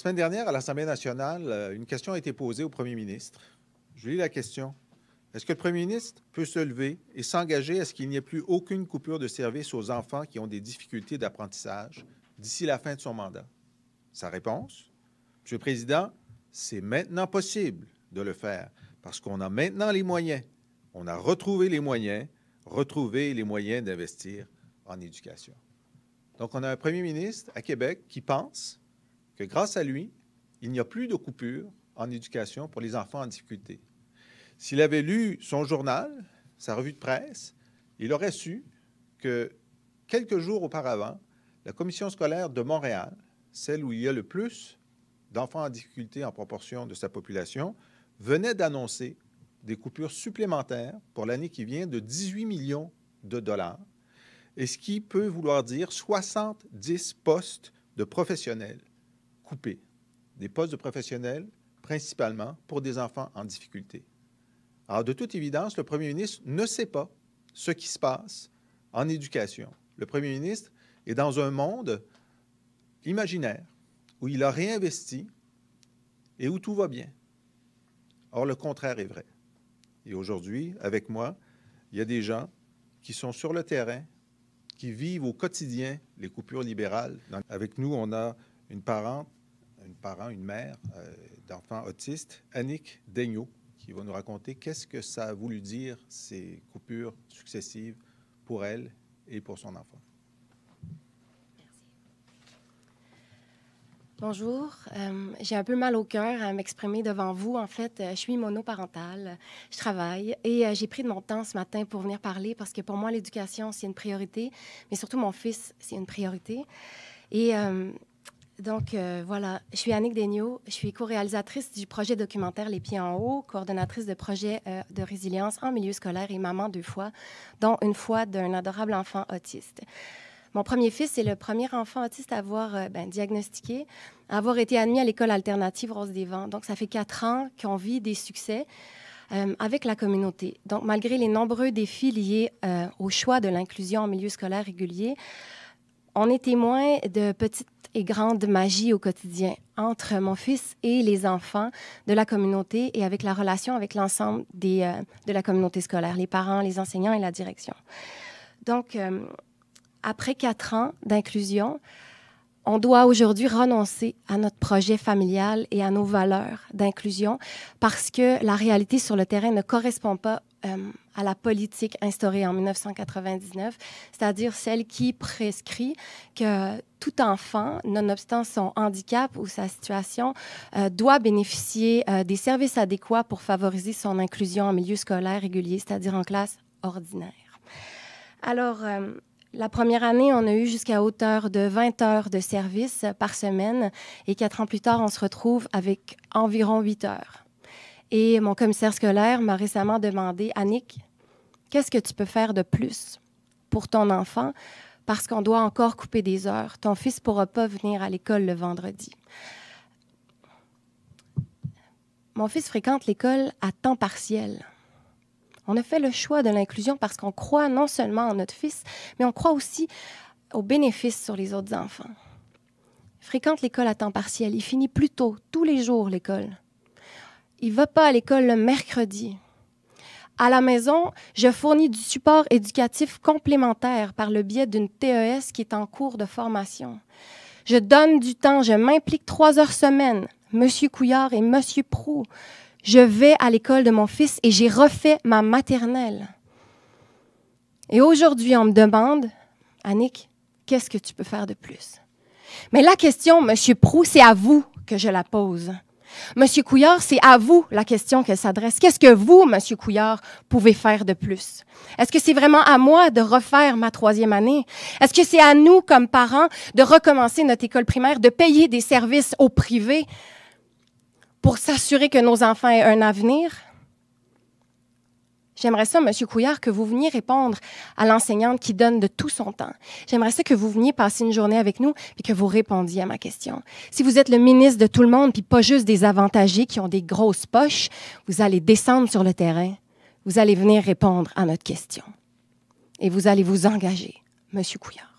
La semaine dernière, à l'Assemblée nationale, euh, une question a été posée au premier ministre. Je lis la question. Est-ce que le premier ministre peut se lever et s'engager à ce qu'il n'y ait plus aucune coupure de service aux enfants qui ont des difficultés d'apprentissage d'ici la fin de son mandat? Sa réponse? Monsieur le Président, c'est maintenant possible de le faire parce qu'on a maintenant les moyens. On a retrouvé les moyens, retrouvé les moyens d'investir en éducation. Donc, on a un premier ministre à Québec qui pense grâce à lui, il n'y a plus de coupures en éducation pour les enfants en difficulté. S'il avait lu son journal, sa revue de presse, il aurait su que quelques jours auparavant, la commission scolaire de Montréal, celle où il y a le plus d'enfants en difficulté en proportion de sa population, venait d'annoncer des coupures supplémentaires pour l'année qui vient de 18 millions de dollars, et ce qui peut vouloir dire 70 postes de professionnels couper des postes de professionnels principalement pour des enfants en difficulté. Alors, de toute évidence, le Premier ministre ne sait pas ce qui se passe en éducation. Le Premier ministre est dans un monde imaginaire où il a réinvesti et où tout va bien. Or, le contraire est vrai. Et aujourd'hui, avec moi, il y a des gens qui sont sur le terrain, qui vivent au quotidien les coupures libérales. Avec nous, on a une parente une une mère d'enfant euh, d'enfants autistes, Annick Daigneault, qui va nous raconter qu'est-ce que ça a voulu dire, ces coupures successives, pour elle et pour son enfant. Bonjour. Euh, j'ai un peu mal au cœur à m'exprimer devant vous. En fait, euh, je suis monoparentale, je travaille et j'ai pris de mon temps ce matin pour venir parler parce que pour moi, l'éducation, c'est une priorité, mais surtout mon fils, c'est une priorité. Et donc euh, voilà, je suis Annick Degnaud, je suis co-réalisatrice du projet documentaire Les Pieds en haut, coordonnatrice de projet euh, de résilience en milieu scolaire et maman deux fois, dont une fois d'un adorable enfant autiste. Mon premier fils est le premier enfant autiste à avoir euh, ben, diagnostiqué, à avoir été admis à l'école alternative Rose des Vents. Donc ça fait quatre ans qu'on vit des succès. avec la communauté. Donc, malgré les nombreux défis liés au choix de l'inclusion en milieu scolaire régulier, on est témoin de petites et grandes magies au quotidien entre mon fils et les enfants de la communauté et avec la relation avec l'ensemble euh, de la communauté scolaire, les parents, les enseignants et la direction. Donc, euh, après quatre ans d'inclusion, on doit aujourd'hui renoncer à notre projet familial et à nos valeurs d'inclusion parce que la réalité sur le terrain ne correspond pas euh, à la politique instaurée en 1999, c'est-à-dire celle qui prescrit que tout enfant, nonobstant son handicap ou sa situation, euh, doit bénéficier euh, des services adéquats pour favoriser son inclusion en milieu scolaire régulier, c'est-à-dire en classe ordinaire. Alors, la première année, on a eu jusqu'à hauteur de 20 heures de service par semaine et quatre ans plus tard, on se retrouve avec environ 8 heures. Et mon commissaire scolaire m'a récemment demandé, Annick, qu'est-ce que tu peux faire de plus pour ton enfant parce qu'on doit encore couper des heures. Ton fils ne pourra pas venir à l'école le vendredi. Mon fils fréquente l'école à temps partiel. On a fait le choix de l'inclusion parce qu'on croit non seulement en notre fils, mais on croit aussi aux bénéfices sur les autres enfants. Il fréquente l'école à temps partiel. Il finit plus tôt, tous les jours, l'école. Il ne va pas à l'école le mercredi. À la maison, je fournis du support éducatif complémentaire par le biais d'une TES qui est en cours de formation. Je donne du temps, je m'implique trois heures semaine, Monsieur Couillard et Monsieur Prou je vais à l'école de mon fils et j'ai refait ma maternelle. Et aujourd'hui, on me demande, Annick, qu'est-ce que tu peux faire de plus? Mais la question, Monsieur Proux, c'est à vous que je la pose. Monsieur Couillard, c'est à vous la question qu'elle s'adresse. Qu'est-ce que vous, Monsieur Couillard, pouvez faire de plus? Est-ce que c'est vraiment à moi de refaire ma troisième année? Est-ce que c'est à nous, comme parents, de recommencer notre école primaire, de payer des services au privé pour s'assurer que nos enfants aient un avenir? J'aimerais ça, M. Couillard, que vous veniez répondre à l'enseignante qui donne de tout son temps. J'aimerais ça que vous veniez passer une journée avec nous et que vous répondiez à ma question. Si vous êtes le ministre de tout le monde, puis pas juste des avantagés qui ont des grosses poches, vous allez descendre sur le terrain, vous allez venir répondre à notre question. Et vous allez vous engager, M. Couillard.